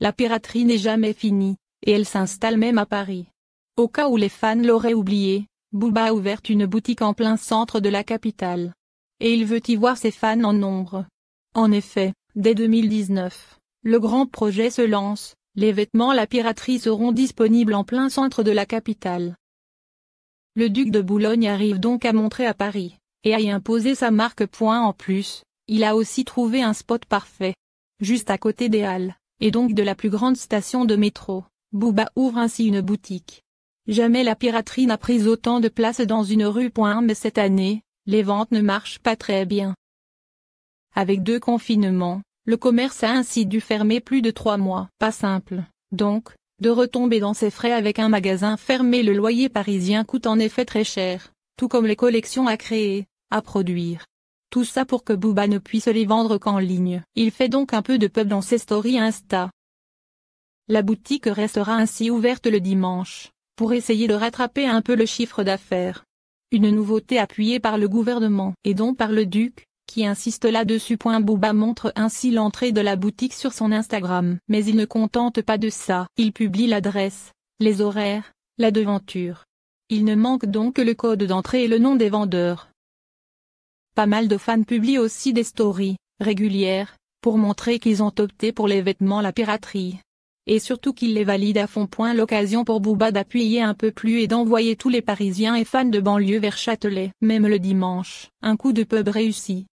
La piraterie n'est jamais finie, et elle s'installe même à Paris. Au cas où les fans l'auraient oublié, Bouba a ouvert une boutique en plein centre de la capitale. Et il veut y voir ses fans en nombre. En effet, dès 2019, le grand projet se lance, les vêtements La piraterie seront disponibles en plein centre de la capitale. Le duc de Boulogne arrive donc à montrer à Paris, et à y imposer sa marque. Point en plus, il a aussi trouvé un spot parfait. Juste à côté des Halles et donc de la plus grande station de métro, Bouba ouvre ainsi une boutique. Jamais la piraterie n'a pris autant de place dans une rue. Mais cette année, les ventes ne marchent pas très bien. Avec deux confinements, le commerce a ainsi dû fermer plus de trois mois. Pas simple, donc, de retomber dans ses frais avec un magasin fermé. Le loyer parisien coûte en effet très cher, tout comme les collections à créer, à produire. Tout ça pour que Booba ne puisse les vendre qu'en ligne. Il fait donc un peu de pub dans ses stories Insta. La boutique restera ainsi ouverte le dimanche, pour essayer de rattraper un peu le chiffre d'affaires. Une nouveauté appuyée par le gouvernement et dont par le duc, qui insiste là-dessus. Booba montre ainsi l'entrée de la boutique sur son Instagram. Mais il ne contente pas de ça. Il publie l'adresse, les horaires, la devanture. Il ne manque donc que le code d'entrée et le nom des vendeurs. Pas mal de fans publient aussi des stories, régulières, pour montrer qu'ils ont opté pour les vêtements la piraterie. Et surtout qu'ils les valident à fond. Point l'occasion pour Bouba d'appuyer un peu plus et d'envoyer tous les parisiens et fans de banlieue vers Châtelet. Même le dimanche, un coup de pub réussi.